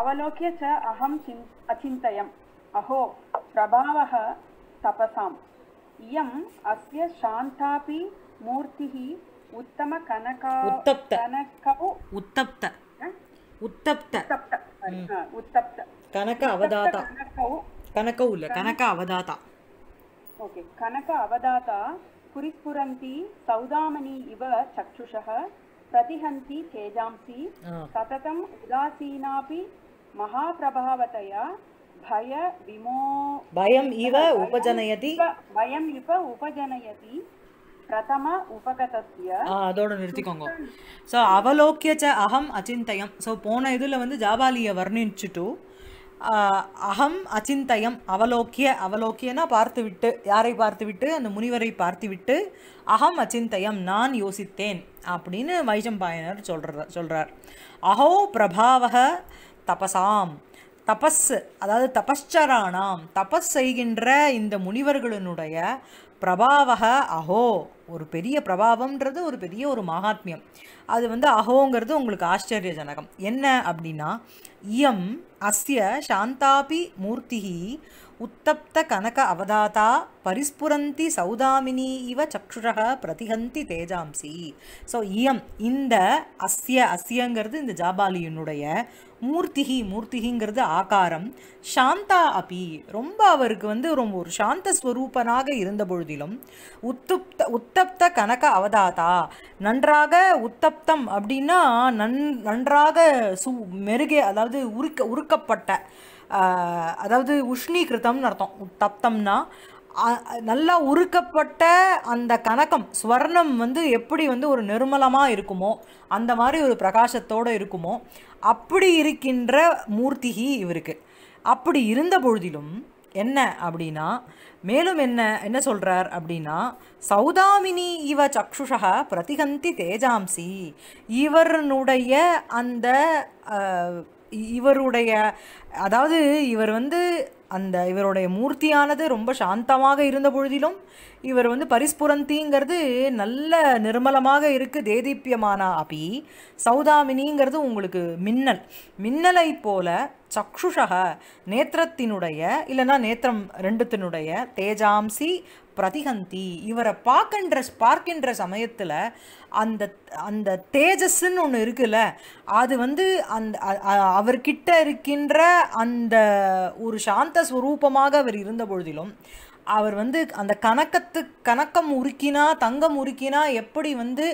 அவலோக்ய ச அகம் சிந் அச்சிந்தயம் அஹோ பிரபாவः தபசாம் இயம் அஸ்ய சாந்தாபி மூர்த்திः உத்தம கனகா கனகவு உத்தப்த உத்தப்த உத்தப்த கனக அவதாதா கனகவு இல்ல கனக அவதாதா ஓகே கனக அவதாதா குறிஸ்புரந்தி சௌதாமணி இவ சக்ஷுஷः प्रतिहन्ति तेजांसि सततम् उदासीनापि महाप्रभावतया பய விமோ பயம் இவ உபஜனயதி பயம் இவ உபஜனயதி பிரதம உபகதத்திய அதோட நிறுத்திக்கோங்க ஸோ அவலோக்கியச்ச ச அகம் அச்சிந்தயம் ஸோ போன இதில் வந்து ஜாபாலியை வர்ணிச்சுட்டு அகம் அச்சிந்தயம் அவலோக்கிய அவலோக்கியனா பார்த்துவிட்டு யாரை பார்த்துவிட்டு அந்த முனிவரை பார்த்துவிட்டு அகம் அச்சிந்தயம் நான் யோசித்தேன் அப்படின்னு வைஜம்பாயனர் சொல்கிற சொல்கிறார் அகோ பிரபாவக தபசாம் தபஸ் அதாவது தபஸ்சரானாம் தபஸ் செய்கின்ற இந்த முனிவர்களினுடைய பிரபாவக அஹோ ஒரு பெரிய பிரபாவம்ன்றது ஒரு பெரிய ஒரு மகாத்மியம் அது வந்து அஹோங்கிறது உங்களுக்கு ஆச்சரியஜனகம் என்ன அப்படின்னா இயம் அஸ்ய சாந்தாபி மூர்த்திகி உத்தப்த கனக அவதாதா பரிஸ்புரந்தி சௌதாமினி இவ சக்ஷுரக பிரதிகந்தி தேஜாம்சி ஸோ இயம் இந்த அஸ்ய அஸ்யங்கிறது இந்த ஜாபாலியினுடைய மூர்த்திகி மூர்த்திகிங்கிறது ஆகாரம் சாந்தா அபி ரொம்ப அவருக்கு வந்து ரொம்ப ஒரு சாந்த ஸ்வரூபனாக இருந்த பொழுதிலும் உத்துப்த உத்தப்த கனக அவதாதா நன்றாக உத்தப்தம் அப்படின்னா நன் நன்றாக சு மெருகே அதாவது உருக்க உருக்கப்பட்ட அதாவது உஷ்ணீகிருத்தம்னு அர்த்தம் தப்தம்னா நல்லா உருக்கப்பட்ட அந்த கணக்கம் ஸ்வர்ணம் வந்து எப்படி வந்து ஒரு நிர்மலமாக இருக்குமோ அந்த மாதிரி ஒரு பிரகாசத்தோடு இருக்குமோ அப்படி இருக்கின்ற மூர்த்திகி இவருக்கு அப்படி இருந்த பொழுதிலும் என்ன அப்படின்னா மேலும் என்ன என்ன சொல்கிறார் அப்படின்னா சௌதாமினி இவ சக்ஷுஷா பிரதிகந்தி தேஜாம்சி இவருனுடைய அந்த இவருடைய அதாவது இவர் வந்து அந்த இவருடைய மூர்த்தியானது ரொம்ப சாந்தமாக இருந்த பொழுதிலும் இவர் வந்து பரிஸ்புரந்திங்கிறது நல்ல நிர்மலமாக இருக்குது தேதீப்பியமானா அபி சௌதாமினிங்கிறது உங்களுக்கு மின்னல் மின்னலை போல சக்ஷுஷக நேத்திரத்தினுடைய இல்லைன்னா நேத்திரம் ரெண்டுத்தினுடைய தேஜாம்சி பிரதிகந்தி இவரை பார்க்கின்ற பார்க்கின்ற சமயத்தில் அந்த அந்த தேஜஸ்ன்னு ஒன்று இருக்குல்ல அது வந்து அந்த அவர்கிட்ட இருக்கின்ற அந்த ஒரு சாந்த ஸ்வரூபமாக அவர் இருந்த பொழுதிலும் அவர் வந்து அந்த கணக்கத்து கணக்கம் உருக்கினா தங்கம் உருக்கினா எப்படி வந்து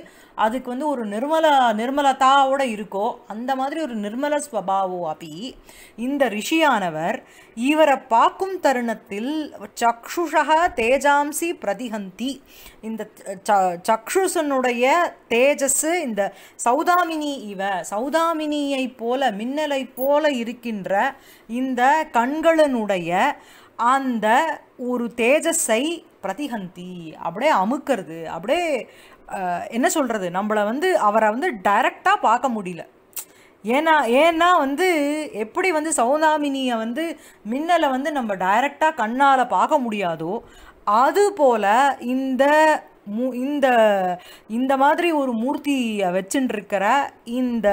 அதுக்கு வந்து ஒரு நிர்மல நிர்மலதாவோட இருக்கோ அந்த மாதிரி ஒரு நிர்மல ஸ்வபாவோ அப்பி இந்த ரிஷியானவர் இவரை பார்க்கும் தருணத்தில் சக்ஷுஷா தேஜாம்சி பிரதிஹந்தி இந்த ச சக்ஷுசனுடைய தேஜஸ் இந்த சௌதாமினி இவ சௌதாமினியை போல மின்னலை போல இருக்கின்ற இந்த கண்களினுடைய அந்த ஒரு தேஜஸை பிரதிகந்தி அப்படியே அமுக்கிறது அப்படியே என்ன சொல்கிறது நம்மளை வந்து அவரை வந்து டைரக்டாக பார்க்க முடியல ஏன்னா ஏன்னா வந்து எப்படி வந்து சௌதாமினியை வந்து மின்னலை வந்து நம்ம டைரெக்டாக கண்ணால் பார்க்க முடியாதோ அதுபோல் இந்த மூ இந்த இந்த மாதிரி ஒரு மூர்த்தியை வச்சுட்டுருக்கிற இந்த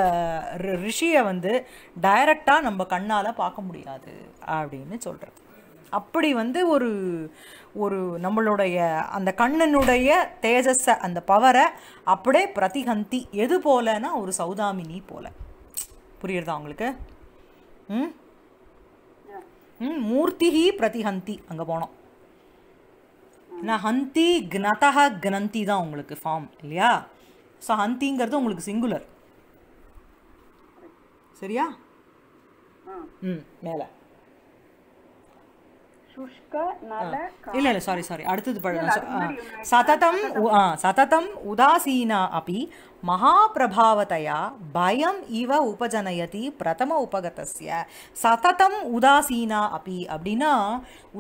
ரிஷியை வந்து டைரக்டாக நம்ம கண்ணால் பார்க்க முடியாது அப்படின்னு சொல்கிறது அப்படி வந்து ஒரு ஒரு நம்மளுடைய அந்த கண்ணனுடைய தேஜஸை அந்த பவரை அப்படியே பிரதிகந்தி எது போலன்னா ஒரு சௌதாமினி போல புரியுறதா உங்களுக்கு ம் மூர்த்திஹி பிரதிஹந்தி அங்கே போனோம் ஹந்தி க்னதக க்னந்தி தான் உங்களுக்கு ஃபார்ம் இல்லையா ஸோ ஹந்திங்கிறது உங்களுக்கு சிங்குலர் சரியா ம் மேலே இல்ல இல்ல சாரி சாரி அடுத்தது சததம் சததம் உதாசீனா அப்படி மகாபிரபாவத்தையா பயம் இவ உபஜனயதி பிரதம உபகதஸ்ய சததம் உதாசீனா அப்படி அப்படின்னா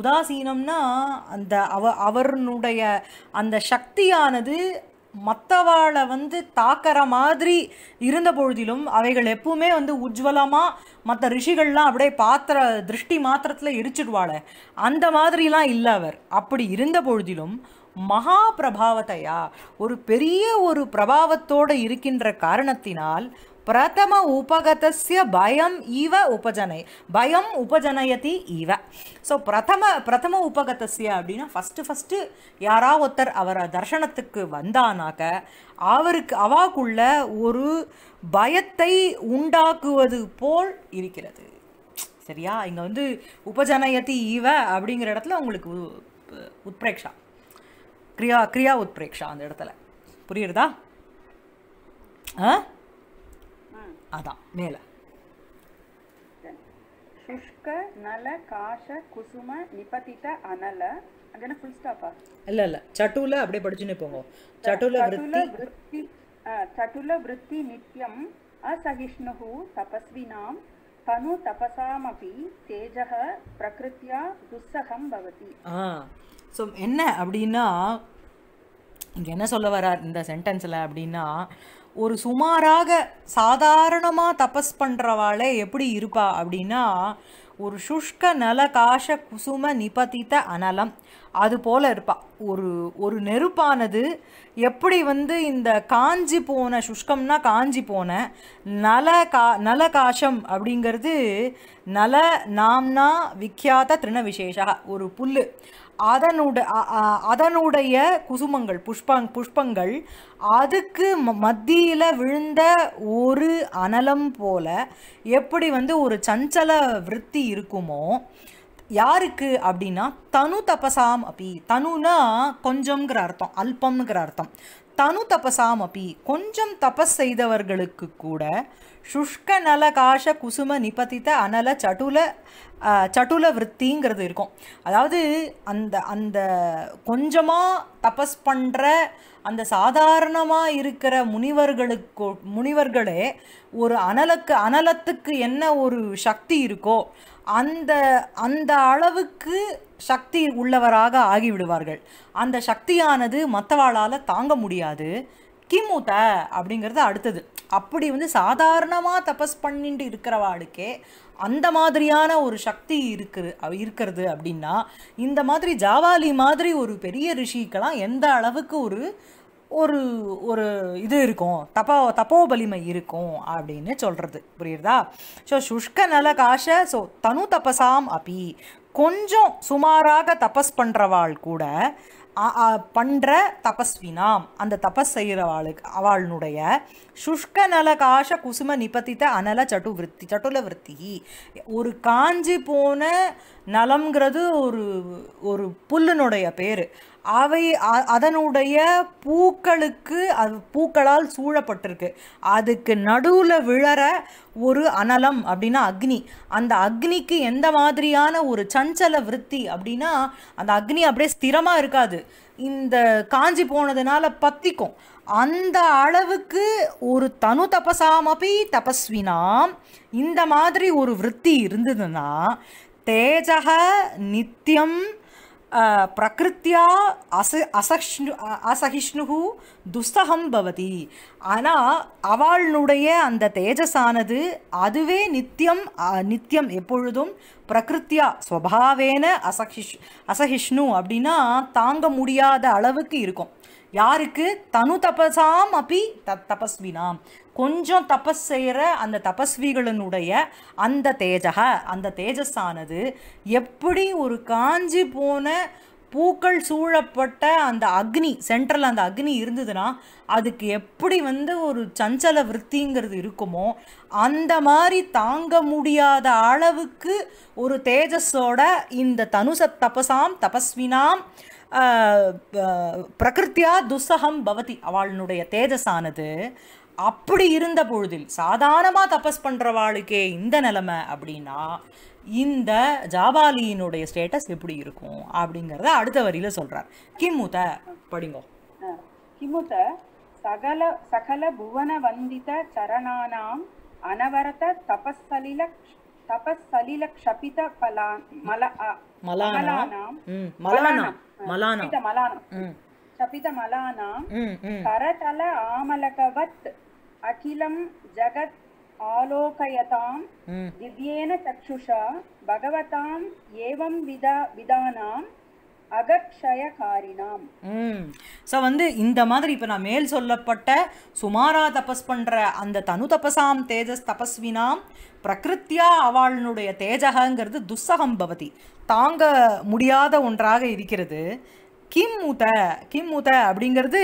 உதாசீனம்னா அந்த அவ அவருடைய அந்த சக்தியானது மற்றவாளை வந்து தாக்கிற மாதிரி இருந்த பொழுதிலும் அவைகள் எப்பவுமே வந்து உஜ்வலமாக மற்ற ரிஷிகள்லாம் அப்படியே பாத்திர திருஷ்டி மாத்திரத்தில் எரிச்சிடுவாள் அந்த மாதிரிலாம் இல்லை அவர் அப்படி இருந்த பொழுதிலும் மகா பிரபாவத்தையா ஒரு பெரிய ஒரு பிரபாவத்தோடு இருக்கின்ற காரணத்தினால் பிரதம உபகத்திய பயம் இவ உபஜனை பயம் உபஜனயதி இவ ஸோ பிரதம பிரதம உபகதஸ்ய அப்படின்னா ஃபஸ்ட்டு ஃபஸ்ட்டு யாரா ஒருத்தர் அவரை தர்ஷனத்துக்கு வந்தானாக்க அவருக்கு அவாக்குள்ள ஒரு பயத்தை உண்டாக்குவது போல் இருக்கிறது சரியா இங்கே வந்து உபஜனயதி இவ அப்படிங்கிற இடத்துல உங்களுக்கு உத்பிரேக்ஷா கிரியா கிரியா உத்பிரேக்ஷா அந்த இடத்துல புரியுறதா ஆ நல காஷ குசும நிபதித அனல சட்டுல அப்படியே படிச்சு தனு தபசாமபி தேஜக பிரகிருத்தியா துஸ்ஸகம் பவதி என்ன அப்படின்னா என்ன சொல்ல வரார் இந்த சென்டென்ஸில் அப்படின்னா ஒரு சுமாராக சாதாரணமாக தபஸ் பண்ணுறவாளே எப்படி இருப்பா அப்படின்னா ஒரு சுஷ்க நல காஷ குசும நிபதித்த அனலம் அது போல் இருப்பாள் ஒரு ஒரு நெருப்பானது எப்படி வந்து இந்த காஞ்சி போன சுஷ்கம்னா காஞ்சி போன நல கா நல காஷம் அப்படிங்கிறது நல நாம்னா விக்யாத திருண விசேஷா ஒரு புல் அதனுட அதனுடைய குசுமங்கள் புஷ்பங் புஷ்பங்கள் அதுக்கு மத்தியில் விழுந்த ஒரு அனலம் போல எப்படி வந்து ஒரு சஞ்சல விற்பி இருக்குமோ யாருக்கு அப்படின்னா தனு தபசாம் அப்பி தனுனா கொஞ்சம்ங்கிற அர்த்தம் அல்பம்ங்கிற அர்த்தம் தனு தபசாம் அப்பி கொஞ்சம் தபஸ் செய்தவர்களுக்கு கூட சுஷ்க நல காஷ குசும நிபதித்த அனல சட்டுல சட்டுல விற்த்திங்கிறது இருக்கும் அதாவது அந்த அந்த கொஞ்சமாக தபஸ் பண்ணுற அந்த சாதாரணமாக இருக்கிற முனிவர்களுக்கு முனிவர்களே ஒரு அனலுக்கு அனலத்துக்கு என்ன ஒரு சக்தி இருக்கோ அந்த அந்த அளவுக்கு சக்தி உள்ளவராக ஆகிவிடுவார்கள் அந்த சக்தியானது மற்றவாளால் தாங்க முடியாது கிமுத அப்படிங்கிறது அடுத்தது அப்படி வந்து சாதாரணமாக தபஸ் பண்ணிட்டு இருக்கிறவாளுக்கே அந்த மாதிரியான ஒரு சக்தி இருக்குது இருக்கிறது அப்படின்னா இந்த மாதிரி ஜாவாலி மாதிரி ஒரு பெரிய ரிஷிக்கெல்லாம் எந்த அளவுக்கு ஒரு ஒரு ஒரு இது இருக்கும் தப்போ தப்போ வலிமை இருக்கும் அப்படின்னு சொல்கிறது புரியுறதா ஸோ சுஷ்க நல காஷ ஸோ தனு தபசாம் அப்பி கொஞ்சம் சுமாராக தபஸ் பண்ணுறவாள் கூட பண்ணுற தபஸ்வினாம் அந்த தபஸ் செய்கிறவாளுக்கு அவளுடைய சுஷ்க நல காஷ குசும நிபத்தித்த அனல சட்டு விற்பி சட்டுல விற்பி ஒரு காஞ்சி போன நலம்ங்கிறது ஒரு ஒரு புல்லுனுடைய பேர் அவை அதனுடைய பூக்களுக்கு அது பூக்களால் சூழப்பட்டிருக்கு அதுக்கு நடுவில் விழற ஒரு அனலம் அப்படின்னா அக்னி அந்த அக்னிக்கு எந்த மாதிரியான ஒரு சஞ்சல விற்பி அப்படின்னா அந்த அக்னி அப்படியே ஸ்திரமாக இருக்காது இந்த காஞ்சி போனதுனால பத்திக்கும் அந்த அளவுக்கு ஒரு தனு தபசாமபி தபஸ்வினாம் இந்த மாதிரி ஒரு விற்பி இருந்ததுன்னா தேஜக நித்தியம் பிரகிருத்தியா அச அசஹிஷ்ணு அசகிஷ்ணு துஸ்தகம் பவதி ஆனால் அவளுடைய அந்த தேஜஸானது அதுவே நித்தியம் நித்தியம் எப்பொழுதும் பிரகிருத்தியா சுவாவேன அசஹிஷ் அசகிஷ்ணு அப்படின்னா தாங்க முடியாத அளவுக்கு இருக்கும் யாருக்கு தனு தபசாம் அப்பி த தபஸ்வினாம் கொஞ்சம் தபஸ் செய்கிற அந்த தபஸ்விகளினுடைய அந்த தேஜக அந்த தேஜஸானது எப்படி ஒரு காஞ்சி போன பூக்கள் சூழப்பட்ட அந்த அக்னி சென்ட்ரல் அந்த அக்னி இருந்ததுன்னா அதுக்கு எப்படி வந்து ஒரு சஞ்சல விற்த்திங்கிறது இருக்குமோ அந்த மாதிரி தாங்க முடியாத அளவுக்கு ஒரு தேஜஸோட இந்த தனுச தபசாம் தபஸ்வினாம் பிரகிருத்தியா துஸ்ஸகம் பவதி அவளுடைய தேஜஸானது அப்படி இருந்த பொழுதில் சாதாரணமாக தபஸ் பண்ணுறவாளுக்கே இந்த நிலமை அப்படின்னா இந்த ஜாபாலியினுடைய ஸ்டேட்டஸ் எப்படி இருக்கும் அப்படிங்கிறத அடுத்த வரியில் சொல்கிறார் கிம்முத படிங்கோ கிமுத சகல சகல புவன வந்தித சரணானாம் அனவரத தபஸ்ஸலில தபஸ்ஸலில க்ஷபித பலான் மல மலானாம் மலானாம் மலானாம் மலானாம் மலானாம் கரதல ஆமலகவத் அகிலம் ஜகத் ஆலோகயதாம் திவ்யேன சக்ஷுஷா பகவதாம் ஏவம் வித விதானாம் அகக்ஷயகாரினாம் ஸோ வந்து இந்த மாதிரி இப்போ நான் மேல் சொல்லப்பட்ட சுமாரா தபஸ் பண்ணுற அந்த தனு தபசாம் தேஜஸ் தபஸ்வினாம் பிரகிருத்தியா அவளுடைய தேஜகங்கிறது துஸ்ஸகம் பவதி தாங்க முடியாத ஒன்றாக இருக்கிறது கிம் உத கிம் உத அப்படிங்கிறது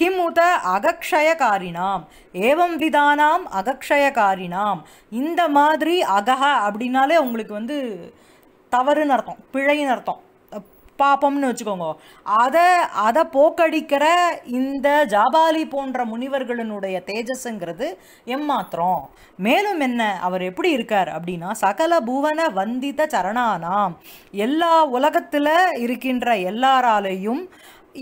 கிம் உத அகக்ஷயகாரினாம் ஏவம் விதானாம் அகக்ஷயகாரினாம் இந்த மாதிரி அகஹ அப்படின்னாலே உங்களுக்கு வந்து தவறுன்னு அர்த்தம் பிழைன்னு அர்த்தம் பாப்பம்னு வச்சுக்கோங்க அதை அதை போக்கடிக்கிற இந்த ஜாபாலி போன்ற முனிவர்களினுடைய தேஜஸ்ங்கிறது எம்மாத்திரம் மேலும் என்ன அவர் எப்படி இருக்கார் அப்படின்னா சகல புவன வந்தித சரணானாம் எல்லா உலகத்தில் இருக்கின்ற எல்லாராலேயும்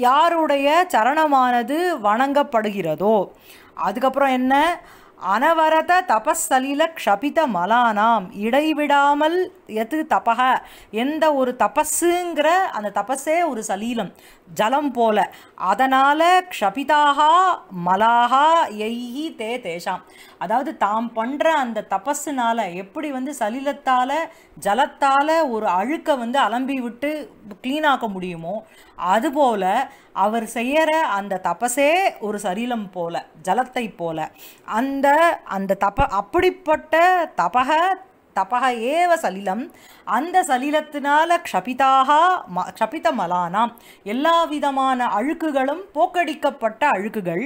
யாருடைய சரணமானது வணங்கப்படுகிறதோ அதுக்கப்புறம் என்ன அனவரத தபஸ்தலில க்ஷபித மலானாம் இடைவிடாமல் எது தபக எந்த ஒரு தபஸுங்கிற அந்த தபஸே ஒரு சலீலம் ஜலம் போல அதனால் க்ஷபிதாக மலாகா எய்யி தே தேஷாம் அதாவது தாம் பண்ணுற அந்த தபஸுனால் எப்படி வந்து சலிலத்தால் ஜலத்தால் ஒரு அழுக்கை வந்து அலம்பி விட்டு க்ளீனாக்க முடியுமோ அதுபோல் அவர் செய்கிற அந்த தபஸே ஒரு சரீலம் போல ஜலத்தை போல அந்த அந்த தப அப்படிப்பட்ட தபக தபக ஏவ சலிலம் அந்த சலிலத்தினால க்ஷபிதாக ம க்ஷபித மலானாம் எல்லா விதமான அழுக்குகளும் போக்கடிக்கப்பட்ட அழுக்குகள்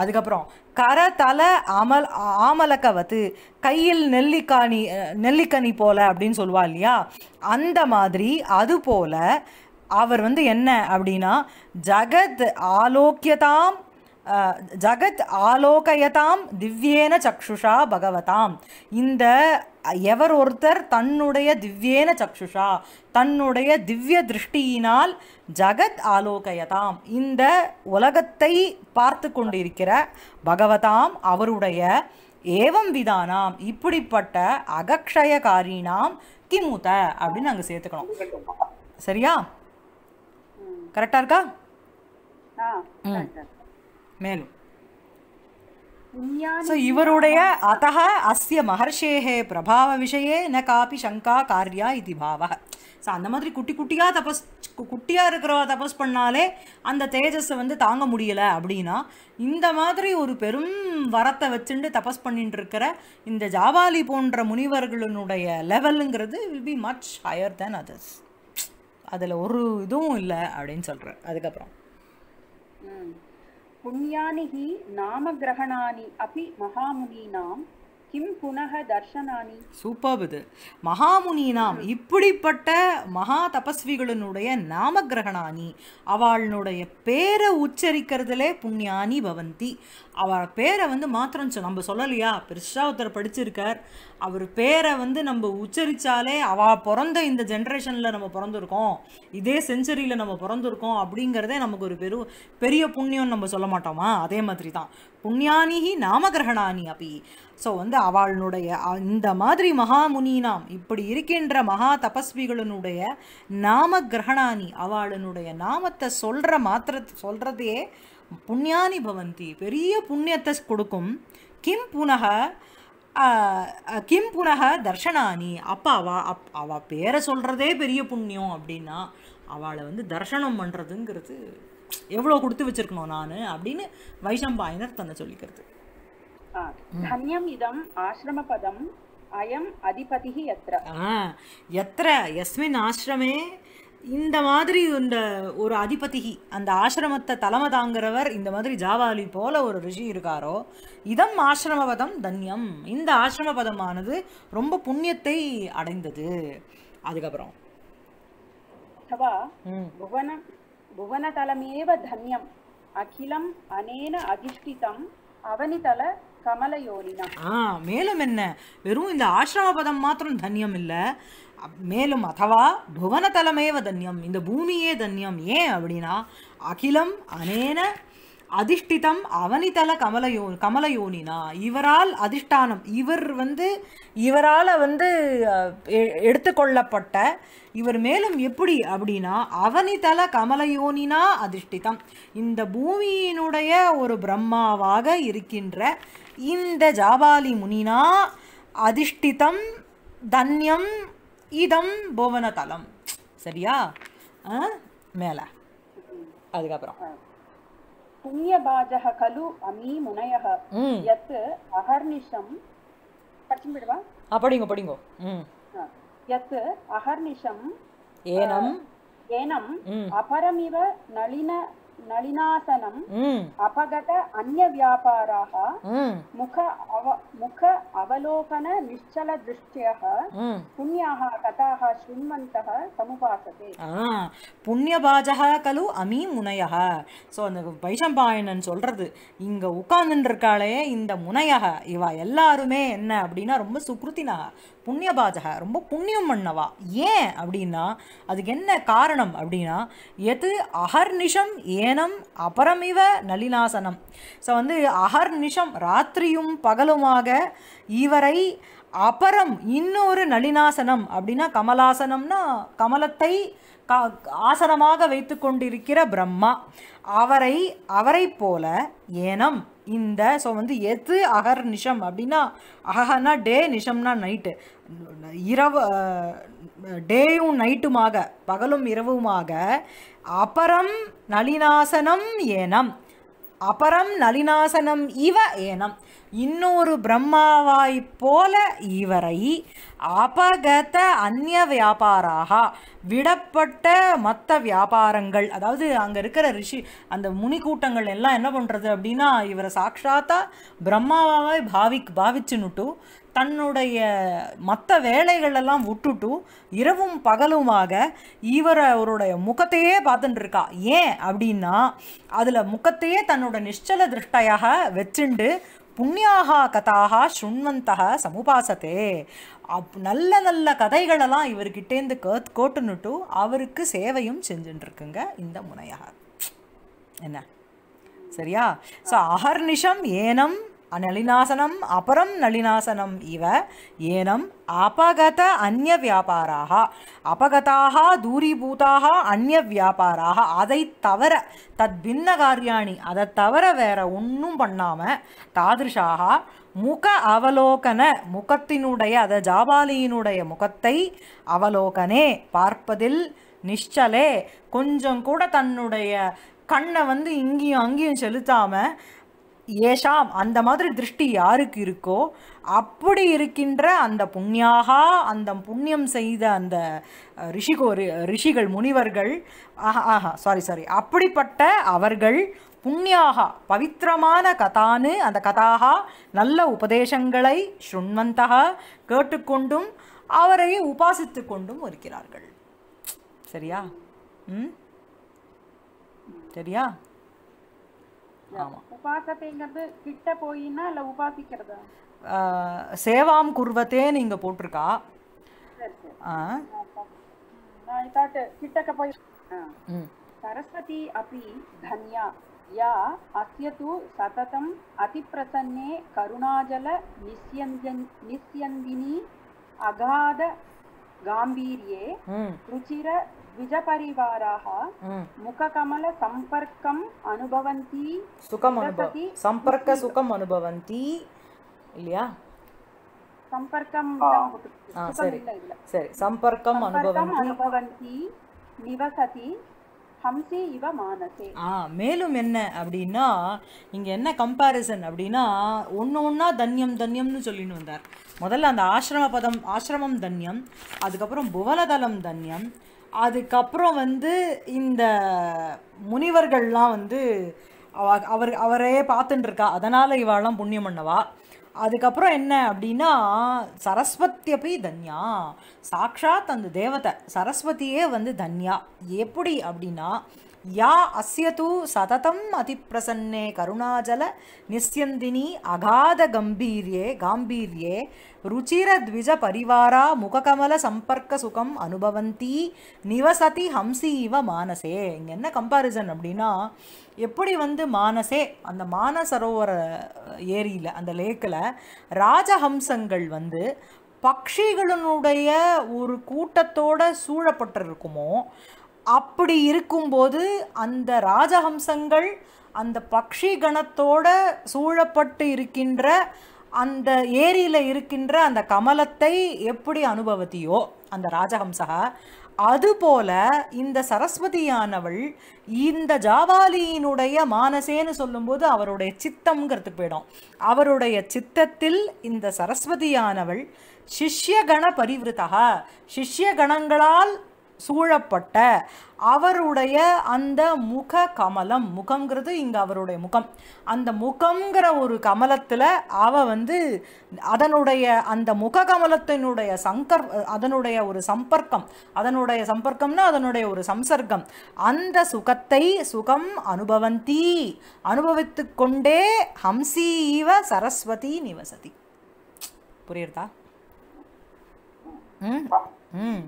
அதுக்கப்புறம் கரதல அமல் ஆமலக்கவத்து கையில் நெல்லிக்காணி நெல்லிக்கனி போல அப்படின்னு சொல்லுவா இல்லையா அந்த மாதிரி அது போல அவர் வந்து என்ன அப்படின்னா ஜகத் ஆலோக்கியதாம் ஜகத் ஆலோகயதாம் திவ்யேன சக்ஷுஷா பகவதாம் இந்த எவர் ஒருத்தர் தன்னுடைய திவ்யேன சக்ஷுஷா தன்னுடைய திவ்ய திருஷ்டியினால் ஜகத் ஆலோகயதாம் இந்த உலகத்தை பார்த்து கொண்டிருக்கிற பகவதாம் அவருடைய ஏவம் விதானாம் இப்படிப்பட்ட அகக்ஷயகாரினாம் கிமுத அப்படின்னு நாங்கள் சேர்த்துக்கணும் சரியா கரெக்டாக இருக்கா மேலும் ஸோ இவருடைய அத்த அஸ்ய மகர்ஷேகே பிரபாவ விஷயே ந காப்பி சங்கா காரியா இது பாவ ஸோ அந்த மாதிரி குட்டி குட்டியாக தபஸ் குட்டியாக இருக்கிறவ தபஸ் பண்ணாலே அந்த தேஜஸை வந்து தாங்க முடியலை அப்படின்னா இந்த மாதிரி ஒரு பெரும் வரத்தை வச்சுட்டு தபஸ் பண்ணிட்டு இருக்கிற இந்த ஜாவாலி போன்ற முனிவர்களினுடைய லெவலுங்கிறது will be much higher than others அதில் ஒரு இதுவும் இல்லை அப்படின்னு சொல்கிறேன் அதுக்கப்புறம் पुण्यानि हि மகாமுனினாம் கிம் புனக தர்ஷனானி சூப்பர் இது இப்படிப்பட்ட மகா தபஸ்விகளினுடைய கிரகணானி அவளுடைய பேரை உச்சரிக்கிறதுலே புண்ணியானி பவந்தி அவள் பேரை வந்து மாத்திரம் நம்ம சொல்லலையா பெருசாக ஒருத்தர் படிச்சிருக்கார் அவர் பேரை வந்து நம்ம உச்சரித்தாலே அவ பிறந்த இந்த ஜென்ரேஷனில் நம்ம பிறந்திருக்கோம் இதே செஞ்சுரியில் நம்ம பிறந்திருக்கோம் அப்படிங்கிறதே நமக்கு ஒரு பெரு பெரிய புண்ணியம்னு நம்ம சொல்ல மாட்டோமா அதே மாதிரி தான் புண்ணியானிகி நாமகிரகணானி அப்பி ஸோ வந்து அவளுடைய இந்த மாதிரி மகாமுனினாம் இப்படி இருக்கின்ற மகா தபஸ்விகளினுடைய நாம கிரகணானி அவளுடைய நாமத்தை சொல்கிற மாத்திர சொல்கிறதையே புண்ணியானி பவந்தி பெரிய புண்ணியத்தை கொடுக்கும் கிம் புனக கிம் புனக தர்ஷனானி அப்போ அவ அப் அவள் பேரை சொல்கிறதே பெரிய புண்ணியம் அப்படின்னா அவளை வந்து தர்ஷனம் பண்ணுறதுங்கிறது எவ்வளோ கொடுத்து வச்சிருக்கணும் நான் அப்படின்னு வைஷம்பாயினர் தன்னை சொல்லிக்கிறது தன்யம் இதம் ஆசிரம பதம் அயம் அதிபதி எத்திர எத்திர எஸ்மின் ஆசிரமே இந்த மாதிரி இந்த ஒரு அதிபதிகி அந்த ஆசிரமத்தை தலைமை தாங்கிறவர் இந்த மாதிரி ஜாவாலி போல ஒரு ரிஷி இருக்காரோ இதம் ஆசிரமபதம் தன்யம் இந்த ஆசிரம பதமானது ரொம்ப புண்ணியத்தை அடைந்தது அதுக்கப்புறம் புவன புவனதலமேவ தன்யம் அகிலம் அனேன அதிஷ்டிதம் அவனிதல ஆ மேலும் என்ன வெறும் இந்த ஆசிரம பதம் மாத்திரம் தன்யம் இல்லை மேலும் அதவா புவனதலமேவ தன்யம் இந்த பூமியே தன்யம் ஏன் அப்படின்னா அகிலம் அனேன அதிஷ்டிதம் அவனிதல கமலயோ கமலயோனினா இவரால் அதிஷ்டானம் இவர் வந்து இவரால் வந்து எடுத்துக்கொள்ளப்பட்ட இவர் மேலும் எப்படி அப்படின்னா அவனிதல கமலயோனினா அதிஷ்டிதம் இந்த பூமியினுடைய ஒரு பிரம்மாவாக இருக்கின்ற இந்த ஜாபாலி முனினா அதிஷ்டிதம் தன்யம் இதம் தலம் சரியா மேல அதுக்கப்புறம் புண்ணியபாஜக கலு அமீ முனையக யத் அகர்நிஷம் படிச்சுடுவா ஆ படிங்க படிங்க அகர்நிஷம் ஏனம் ஏனம் அபரமிவ நளின நளினாசனம் அபகத அந்நிய வியாபாராக முக அవ முக அவலோகன நிச்சல திருஷ்டியக புண்ணியாக கதாக ஸ்ருண்வந்தக சமுபாசதே புண்ணியபாஜக கலு அமீ முனையக ஸோ அந்த வைஷம்பாயனன் சொல்றது இங்க உட்கார்ந்துட்டு இருக்காளே இந்த முனையக எல்லாருமே என்ன அப்படின்னா ரொம்ப சுக்ருத்தினாக புண்ணியபாஜக ரொம்ப புண்ணியம் பண்ணவா ஏன் அப்படின்னா அதுக்கு என்ன காரணம் அப்படின்னா எது அகர்நிஷம் ஏனம் அபரமிவ நளினாசனம் ஸோ வந்து அகர் நிஷம் ராத்திரியும் பகலுமாக இவரை அப்புறம் இன்னொரு நளினாசனம் அப்படின்னா கமலாசனம்னா கமலத்தை ஆசனமாக வைத்து கொண்டிருக்கிற பிரம்மா அவரை அவரை போல ஏனம் இந்த ஸோ வந்து எது அகர் நிஷம் அப்படின்னா அகனா டே நிஷம்னா நைட்டு இரவு டேயும் நைட்டுமாக பகலும் இரவுமாக அபரம் நளினாசனம் ஏனம் அபரம் நளினாசனம் இவ ஏனம் இன்னொரு பிரம்மாவாய் போல இவரை அபகத அந்நிய வியாபாராக விடப்பட்ட மற்ற வியாபாரங்கள் அதாவது அங்கே இருக்கிற ரிஷி அந்த முனி கூட்டங்கள் எல்லாம் என்ன பண்ணுறது அப்படின்னா இவரை சாட்சாத்தா பிரம்மாவாய் பாவிக் பாவிச்சுன்னுட்டு தன்னுடைய மற்ற வேலைகளெல்லாம் விட்டுட்டு இரவும் பகலுமாக இவரை அவருடைய முகத்தையே பார்த்துட்டு இருக்கா ஏன் அப்படின்னா அதில் முகத்தையே தன்னோட நிச்சல திருஷ்டையாக வச்சுண்டு புண்ணியாகா கதாக ஸ்ருண்வந்தக சமுபாசத்தே அப் நல்ல நல்ல கதைகளெல்லாம் இவர்கிட்டேருந்து கேத் கோட்டுன்னுட்டு அவருக்கு சேவையும் செஞ்சுட்டுருக்குங்க இந்த முனையார் என்ன சரியா ஸோ அகர்நிஷம் ஏனம் அநளிநாசனம் அபரம் நளினாசனம் இவ ஏனம் அபகத அந்நிய வியாபாராக அபகதாக தூரிபூதாக அந்நிய வியாபாராக அதை தவிர பின்ன காரியாணி அதை தவிர வேற ஒன்றும் பண்ணாமல் தாதிருஷாக முக அவலோகன முகத்தினுடைய அத ஜாபாலியினுடைய முகத்தை அவலோகனே பார்ப்பதில் நிஷ்டலே கொஞ்சம் கூட தன்னுடைய கண்ணை வந்து இங்கேயும் அங்கேயும் செலுத்தாமல் ஏஷாம் அந்த மாதிரி திருஷ்டி யாருக்கு இருக்கோ அப்படி இருக்கின்ற அந்த புண்ணியாகா அந்த புண்ணியம் செய்த அந்த ரிஷிகோ ரிஷிகள் முனிவர்கள் ஆஹா சாரி சாரி அப்படிப்பட்ட அவர்கள் புண்ணியாகா பவித்திரமான கதானு அந்த கதாகா நல்ல உபதேசங்களை ஸ்ருண்மந்தகா கேட்டுக்கொண்டும் அவரை உபாசித்து கொண்டும் இருக்கிறார்கள் சரியா ம் சரியா ஆமாம் உபாசத்தைங்கிறது கிட்ட போயினா இல்லை உபாசிக்கிறதா சேவாம் குர்வத்தேன்னு இங்கே போட்டிருக்கா கிட்டக்க போய் சரஸ்வதி அப்படி தன்யா யா அஸ்ய தூ சததம் அதிப்பிரசன்னே கருணாஜல நிஸ்யந்தன் நிஸ்யந்தினி அகாத காம்பீரியே ருச்சிர द्विजपरिवाराः मुखकमलसम्पर्कम् अनुभवन्ति सुखम् अनुभवति सम्पर्कसुखम् अनुभवन्ति இல்லையா சம்பர்க்கம் சரி சரி சம்பர்க்கம் அனுபவந்தி நிவசதி ஹம்சி இவ மானசே ஆ மேலும் என்ன அப்படின்னா இங்க என்ன கம்பாரிசன் அப்படின்னா ஒன்று ஒன்றா தன்யம் தன்யம்னு சொல்லின்னு வந்தார் முதல்ல அந்த ஆசிரம பதம் ஆசிரமம் தன்யம் அதுக்கப்புறம் புவலதளம் தன்யம் அதுக்கப்புறம் வந்து இந்த முனிவர்கள்லாம் வந்து அவ அவர் அவரையே பார்த்துட்டுருக்கா அதனால் இவாளாம் புண்ணியம் பண்ணவா அதுக்கப்புறம் என்ன அப்படின்னா போய் தன்யா சாக்ஷாத் அந்த தேவதை சரஸ்வதியே வந்து தன்யா எப்படி அப்படின்னா யா அஸ்ய தூ சததம் அதிப்பிரசன்னே கருணாஜல நிஸ்யந்தினி அகாத கம்பீரியே காம்பீரியே ருச்சிரத்விஜ பரிவாரா முககமல சம்பர்க்க சுகம் அனுபவந்தி நிவசதி ஹம்சி இவ மானசே இங்கே என்ன கம்பாரிசன் அப்படின்னா எப்படி வந்து மானசே அந்த மானசரோவர ஏரியில் அந்த லேக்கில் ராஜஹம்சங்கள் வந்து பக்ஷிகளினுடைய ஒரு கூட்டத்தோட சூழப்பட்டிருக்குமோ அப்படி இருக்கும்போது அந்த ராஜஹம்சங்கள் அந்த பக்ஷி கணத்தோட சூழப்பட்டு இருக்கின்ற அந்த ஏரியில் இருக்கின்ற அந்த கமலத்தை எப்படி அனுபவத்தியோ அந்த ராஜஹம்சகா அதுபோல இந்த சரஸ்வதியானவள் இந்த ஜாவாலியினுடைய மானசேன்னு சொல்லும்போது அவருடைய சித்தம்ங்கிறதுக்கு போயிடும் அவருடைய சித்தத்தில் இந்த சரஸ்வதியானவள் சிஷ்யகண பரிவிருத்தகா சிஷ்யகணங்களால் சூழப்பட்ட அவருடைய அந்த முக கமலம் முகங்கிறது இங்கே அவருடைய முகம் அந்த முகங்கிற ஒரு கமலத்தில் அவ வந்து அதனுடைய அந்த முக கமலத்தினுடைய சங்கர் அதனுடைய ஒரு சம்பர்க்கம் அதனுடைய சம்பர்க்கம்னா அதனுடைய ஒரு சம்சர்க்கம் அந்த சுகத்தை சுகம் அனுபவந்தி அனுபவித்து கொண்டே ஹம்சி சரஸ்வதி நிவசதி புரியுறதா ம் ம்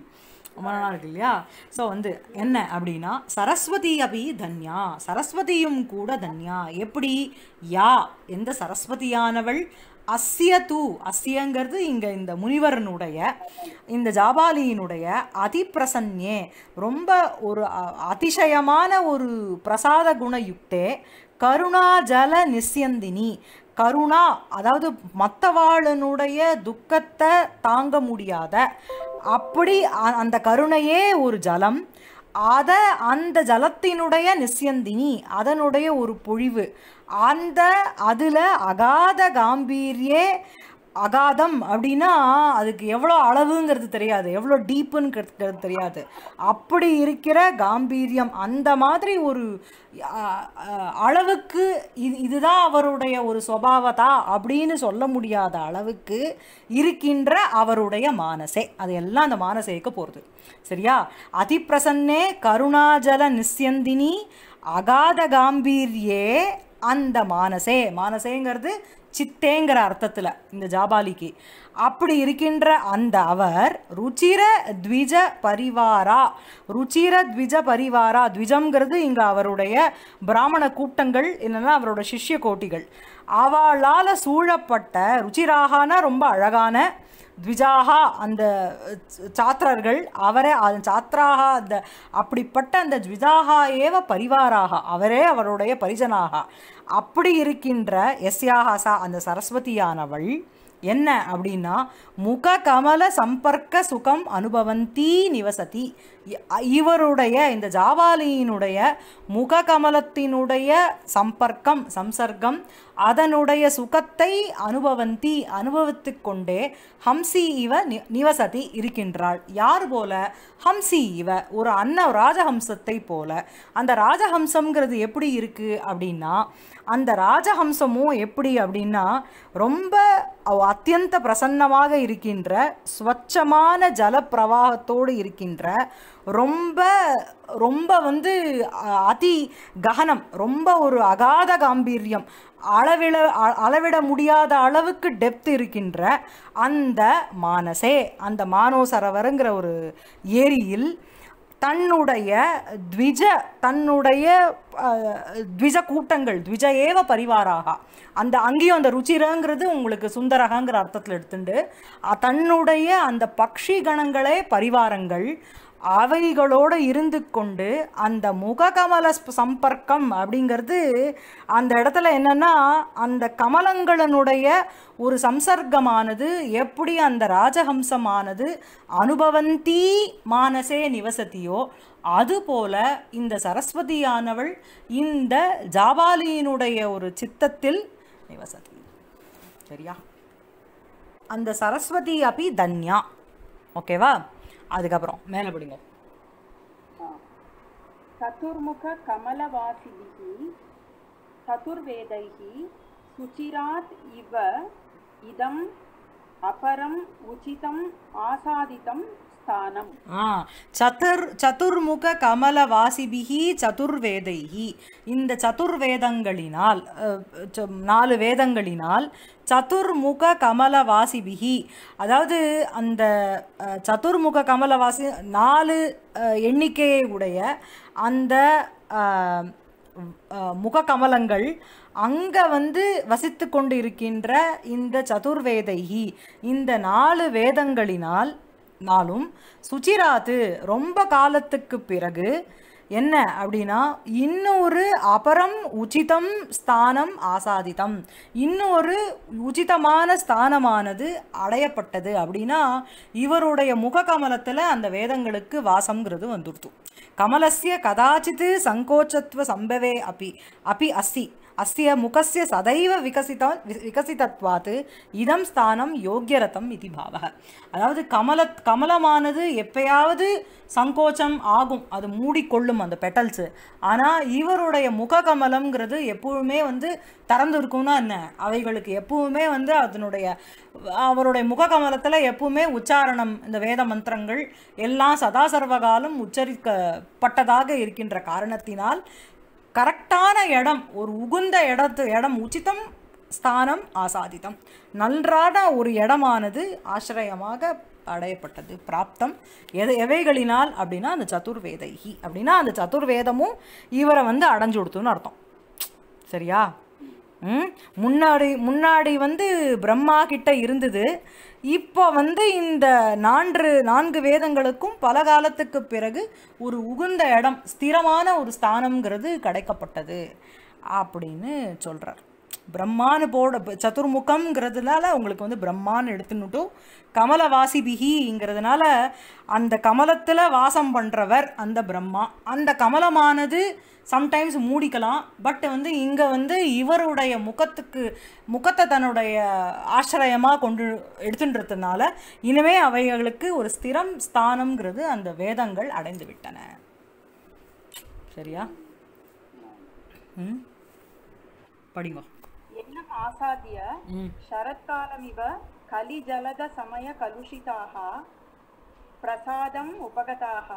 ரொம்ப நல்லா இருக்கு இல்லையா ஸோ வந்து என்ன அப்படின்னா சரஸ்வதி அபி தன்யா சரஸ்வதியும் கூட தன்யா எப்படி யா எந்த சரஸ்வதியானவள் அஸ்ய தூ அஸ்யங்கிறது இங்கே இந்த முனிவரனுடைய இந்த ஜாபாலியினுடைய அதிப்பிரசன்யே ரொம்ப ஒரு அதிசயமான ஒரு பிரசாத குணயுக்தே கருணா ஜல நிஸ்யந்தினி கருணா அதாவது மற்றவாளனுடைய துக்கத்தை தாங்க முடியாத அப்படி அந்த கருணையே ஒரு ஜலம் அதை அந்த ஜலத்தினுடைய நிஸ்யந்தினி அதனுடைய ஒரு பொழிவு அந்த அதில் அகாத காம்பீரியே அகாதம் அப்படின்னா அதுக்கு எவ்வளோ அளவுங்கிறது தெரியாது எவ்வளோ டீப்புங்கிறது தெரியாது அப்படி இருக்கிற காம்பீரியம் அந்த மாதிரி ஒரு அளவுக்கு இது இதுதான் அவருடைய ஒரு சுவாவதா அப்படின்னு சொல்ல முடியாத அளவுக்கு இருக்கின்ற அவருடைய மானசே அது எல்லாம் அந்த மானசேக்கு போகிறது சரியா அதிப்பிரசன்னே கருணாஜல நிஸ்யந்தினி அகாத காம்பீரியே அந்த மானசே மானசேங்கிறது சித்தேங்கிற அர்த்தத்தில் இந்த ஜாபாலிக்கு அப்படி இருக்கின்ற அந்த அவர் ருச்சிர த்விஜ பரிவாரா ருச்சிர த்விஜ பரிவாரா த்விஜம்ங்கிறது இங்கே அவருடைய பிராமண கூட்டங்கள் இல்லைன்னா அவரோட சிஷ்ய கோட்டிகள் அவளால் சூழப்பட்ட ருச்சிராகான ரொம்ப அழகான த்விஜாகா அந்த சாத்திரர்கள் அவரே அந்த சாத்திராக அந்த அப்படிப்பட்ட அந்த த்விஜாகா ஏவ பரிவாராக அவரே அவருடைய பரிஜனாக அப்படி இருக்கின்ற எஸ்யாஹாசா அந்த சரஸ்வதியானவள் என்ன அப்படின்னா முக கமல சம்பர்க்க சுகம் அனுபவந்தீ நிவசதி இவருடைய இந்த ஜாவாலியினுடைய முககமலத்தினுடைய சம்பர்க்கம் சம்சர்க்கம் அதனுடைய சுகத்தை அனுபவந்தி அனுபவித்து கொண்டே ஹம்சி இவ நிவசதி இருக்கின்றாள் யார் போல ஹம்சி இவ ஒரு அன்ன ராஜஹம்சத்தை போல அந்த ராஜஹம்சம்ங்கிறது எப்படி இருக்குது அப்படின்னா அந்த ராஜஹம்சமும் எப்படி அப்படின்னா ரொம்ப அத்தியந்த பிரசன்னமாக இருக்கின்ற ஸ்வச்சமான பிரவாகத்தோடு இருக்கின்ற ரொம்ப ரொம்ப வந்து அதி ககனம் ரொம்ப ஒரு அகாத காம்பீரியம் அளவிட அளவிட முடியாத அளவுக்கு டெப்த் இருக்கின்ற அந்த மானசே அந்த மானோசரவருங்கிற ஒரு ஏரியில் தன்னுடைய த்விஜ தன்னுடைய த்விஜ கூட்டங்கள் த்விஜ ஏவ பரிவாராக அந்த அங்கேயும் அந்த ருச்சிரங்கிறது உங்களுக்கு சுந்தரகாங்கிற அர்த்தத்தில் எடுத்துண்டு தன்னுடைய அந்த பக்ஷி கணங்களே பரிவாரங்கள் அவைகளோடு இருந்து கொண்டு அந்த முககமல சம்பர்க்கம் அப்படிங்கிறது அந்த இடத்துல என்னென்னா அந்த கமலங்களினுடைய ஒரு சம்சர்க்கமானது எப்படி அந்த ராஜஹம்சமானது அனுபவந்தி மானசே நிவசத்தியோ அதுபோல இந்த சரஸ்வதியானவள் இந்த ஜாபாலியினுடைய ஒரு சித்தத்தில் நிவசதி சரியா அந்த சரஸ்வதி அப்படி தன்யா ஓகேவா அதுக்கப்புறம் மேல படிங்க சதுர்முக கமலவாசிபிகி சதுர்வேதைகி சுச்சிராத் இவ இதம் அபரம் உச்சிதம் ஆசாதிதம் ஸ்தானம் ஆ சதுர் சதுர்முக கமல வாசிபிகி சதுர்வேதைகி இந்த சதுர்வேதங்களினால் நாலு வேதங்களினால் சதுர்முக கமல வாசிபிகி அதாவது அந்த சதுர்முக கமல வாசி நாலு எண்ணிக்கையை உடைய அந்த கமலங்கள் அங்கே வந்து வசித்து கொண்டு இருக்கின்ற இந்த சதுர்வேதைகி இந்த நாலு வேதங்களினால் நாளும் சுச்சிராத்து ரொம்ப காலத்துக்கு பிறகு என்ன அப்படின்னா இன்னொரு அபரம் உச்சிதம் ஸ்தானம் ஆசாதித்தம் இன்னொரு உச்சிதமான ஸ்தானமானது அடையப்பட்டது அப்படின்னா இவருடைய முககமலத்தில் அந்த வேதங்களுக்கு வாசங்கிறது வந்துடுத்து கமலசிய கதாச்சித்து சங்கோச்சத்துவ சம்பவே அப்பி அப்பி அஸ்தி அஸ்ய முகசிய சதைவ விகசித விகசிதத்வாத் இதம் ஸ்தானம் யோக்கியரதம் இது பாவ அதாவது கமல கமலமானது எப்பயாவது சங்கோச்சம் ஆகும் அது மூடிக்கொள்ளும் அந்த பெட்டல்ஸு ஆனால் இவருடைய முக கமலம்ங்கிறது எப்பவுமே வந்து திறந்து என்ன அவைகளுக்கு எப்பவுமே வந்து அதனுடைய அவருடைய முக கமலத்தில் எப்பவுமே உச்சாரணம் இந்த வேத மந்திரங்கள் எல்லாம் சதாசர்வகாலம் உச்சரிக்கப்பட்டதாக இருக்கின்ற காரணத்தினால் கரெக்டான இடம் ஒரு உகுந்த இடத்து இடம் உச்சிதம் ஸ்தானம் ஆசாதிதம் நன்றான ஒரு இடமானது ஆசிரியமாக அடையப்பட்டது பிராப்தம் எது எவைகளினால் அப்படின்னா அந்த சதுர்வேதைகி அப்படின்னா அந்த சதுர்வேதமும் இவரை வந்து அடைஞ்சு கொடுத்துன்னு அர்த்தம் சரியா முன்னாடி முன்னாடி வந்து பிரம்மா கிட்ட இருந்தது இப்போ வந்து இந்த நான்கு நான்கு வேதங்களுக்கும் பல காலத்துக்கு பிறகு ஒரு உகுந்த இடம் ஸ்திரமான ஒரு ஸ்தானம்ங்கிறது கிடைக்கப்பட்டது அப்படின்னு சொல்கிறார் பிரம்மானு போட சதுர்முகம்ங்கிறதுனால உங்களுக்கு வந்து பிரம்மான்னு எடுத்துன்னுட்டும் கமல வாசிபிகிங்கிறதுனால அந்த கமலத்தில் வாசம் பண்ணுறவர் அந்த பிரம்மா அந்த கமலமானது சம்டைம்ஸ் மூடிக்கலாம் பட் வந்து இங்கே வந்து இவருடைய முகத்துக்கு முகத்தை தன்னுடைய ஆசிரியமாக கொண்டு எடுத்துன்றதுனால இனிமே அவைகளுக்கு ஒரு ஸ்திரம் ஸ்தானம்ங்கிறது அந்த வேதங்கள் அடைந்து விட்டன சரியா படிங்க என்னும் ஆசாதிய இவ கலிஜலத சமய கலுஷிதாக பிரசாதம் உபகதாக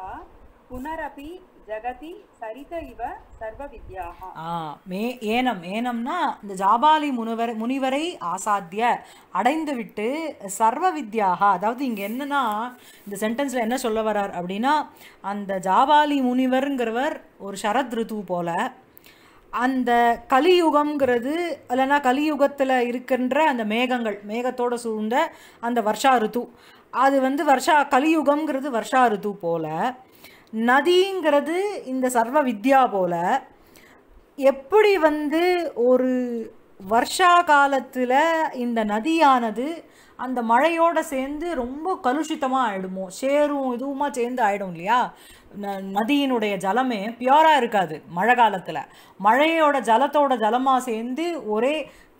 புனரபி ஜகதி சரித இவ சர்வ வித்யாக மே ஏனம் ஏனம்னா இந்த ஜாபாலி முனிவர் முனிவரை ஆசாத்திய அடைந்துவிட்டு சர்வ வித்யாகா அதாவது இங்கே என்னன்னா இந்த சென்டென்ஸில் என்ன சொல்ல வர்றார் அப்படின்னா அந்த ஜாபாலி முனிவருங்கிறவர் ஒரு சரத் ரித்து போல அந்த கலியுகம்ங்கிறது இல்லைன்னா கலியுகத்தில் இருக்கின்ற அந்த மேகங்கள் மேகத்தோடு சூழ்ந்த அந்த வருஷா ரித்து அது வந்து வருஷா கலியுகம்ங்கிறது வருஷா ரித்து போல் நதிங்கிறது இந்த சர்வ வித்யா போல் எப்படி வந்து ஒரு வருஷா காலத்தில் இந்த நதியானது அந்த மழையோடு சேர்ந்து ரொம்ப கலுஷித்தமாக ஆகிடுமோ சேரும் இதுவுமா சேர்ந்து ஆகிடும் இல்லையா ந நதியினுடைய ஜலமே பியோராக இருக்காது மழை காலத்தில் மழையோட ஜலத்தோட ஜலமாக சேர்ந்து ஒரே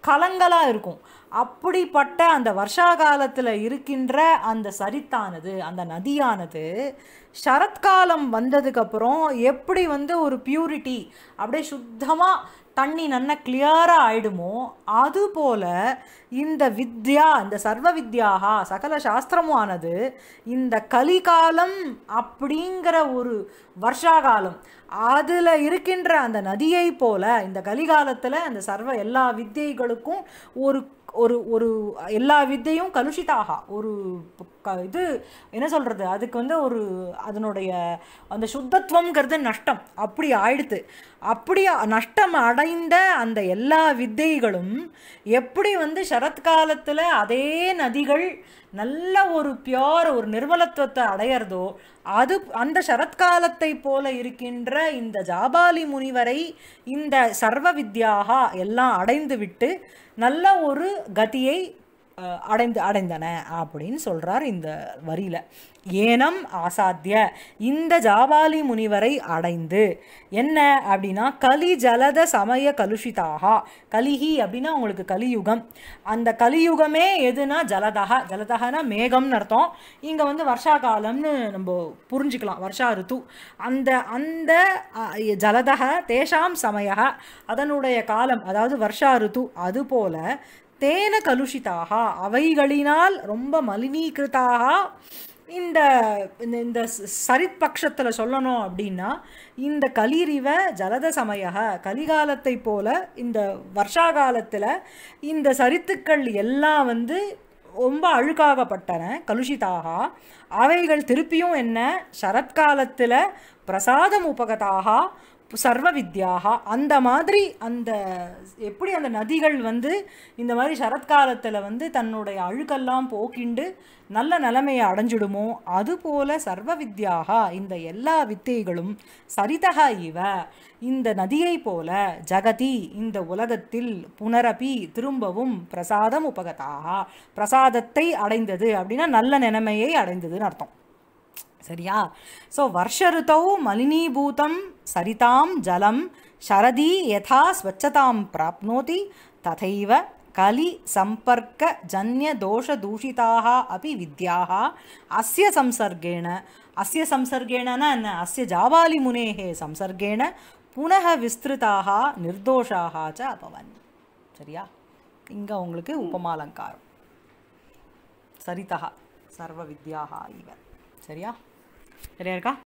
கலங்களாக இருக்கும் அப்படிப்பட்ட அந்த வருஷா காலத்தில் இருக்கின்ற அந்த சரித்தானது அந்த நதியானது சரத்காலம் வந்ததுக்கப்புறம் எப்படி வந்து ஒரு பியூரிட்டி அப்படியே சுத்தமாக தண்ணி நல்லா கிளியராக ஆயிடுமோ அதுபோல் இந்த வித்யா இந்த சர்வ வித்யாகா சகல சாஸ்திரமானது இந்த கலிகாலம் அப்படிங்கிற ஒரு வருஷா காலம் அதில் இருக்கின்ற அந்த நதியை போல இந்த கலிகாலத்தில் அந்த சர்வ எல்லா வித்தியைகளுக்கும் ஒரு ஒரு ஒரு எல்லா வித்தையும் கலுஷிதாக ஒரு இது என்ன சொல்கிறது அதுக்கு வந்து ஒரு அதனுடைய அந்த சுத்தத்துவங்கிறது நஷ்டம் அப்படி ஆயிடுது அப்படி நஷ்டம் அடைந்த அந்த எல்லா வித்தைகளும் எப்படி வந்து சரத்காலத்தில் அதே நதிகள் நல்ல ஒரு பியோர் ஒரு நிர்மலத்துவத்தை அடையிறதோ அது அந்த சரத்காலத்தை போல இருக்கின்ற இந்த ஜாபாலி முனிவரை இந்த சர்வ வித்யாக எல்லாம் அடைந்து விட்டு நல்ல ஒரு கதியை அடைந்து அடைந்தன அப்படின்னு சொல்கிறார் இந்த வரியில் ஏனம் ஆசாத்திய இந்த ஜாபாலி முனிவரை அடைந்து என்ன அப்படின்னா கலி ஜலத சமய கலுஷிதாகா கலிஹி அப்படின்னா அவங்களுக்கு கலியுகம் அந்த கலியுகமே எதுனா ஜலதக ஜலதகனா மேகம்னு அர்த்தம் இங்கே வந்து வருஷா காலம்னு நம்ம புரிஞ்சுக்கலாம் வருஷா ரித்து அந்த அந்த ஜலதக தேஷாம் சமய அதனுடைய காலம் அதாவது வருஷா ரித்து அதுபோல் தேன கலுஷிதாக அவைகளினால் ரொம்ப மலினீகிருத்தாக இந்த இந்த சரித்பக்ஷத்தில் சொல்லணும் அப்படின்னா இந்த கலிரிவ ஜலத சமய கலிகாலத்தை போல இந்த வருஷா காலத்தில் இந்த சரித்துக்கள் எல்லாம் வந்து ரொம்ப அழுக்காகப்பட்டன கலுஷிதாக அவைகள் திருப்பியும் என்ன சரத்காலத்தில் பிரசாதம் உபகதாக சர்வ வித்யாகா அந்த மாதிரி அந்த எப்படி அந்த நதிகள் வந்து இந்த மாதிரி சரத்காலத்தில் வந்து தன்னுடைய அழுக்கெல்லாம் போக்கிண்டு நல்ல நிலைமையை அடைஞ்சிடுமோ அதுபோல சர்வ வித்யாகா இந்த எல்லா வித்தைகளும் சரிதக இவ இந்த நதியை போல ஜகதி இந்த உலகத்தில் புனரபி திரும்பவும் பிரசாதம் உபகதாகா பிரசாதத்தை அடைந்தது அப்படின்னா நல்ல நிலைமையை அடைந்ததுன்னு அர்த்தம் ಸರಿಯಾ ಸೊ ವರ್ಷ ಋತೌ ಮಲಿನೀಭೂತಂ ಸರಿತಾಂ ಜಲಂ ಶರದಿ ಯಥಾ ಸ್ವಚ್ಛತಾಂ ಪ್ರಾಪ್ನೋತಿ ತಥೈವ ಕಲಿ ಸಂಪರ್ಕಜನ್ಯ ದೋಷ ದೂಷಿತಾ ಅಪಿ ವಿದ್ಯಾ ಅಸ್ಯ ಸಂಸರ್ಗೇಣ ಅಸ್ಯ ಸಂಸರ್ಗೇಣ ನ ಅಸ್ಯ ಜಾಬಾಲಿ ಮುನೇ ಸಂಸರ್ಗೇಣ ಪುನಃ ವಿಸ್ತೃತಾ ನಿರ್ದೋಷಾ ಚ ಅಭವನ್ ಸರಿಯಾ ಇಂಗ ಉಂಗ್ಳಿಗೆ ಉಪಮಾಲಂಕಾರಂ ಸರಿತಃ ಸರ್ವವಿದ್ಯಾಹ ಇವ ಸರಿಯಾ रेयर का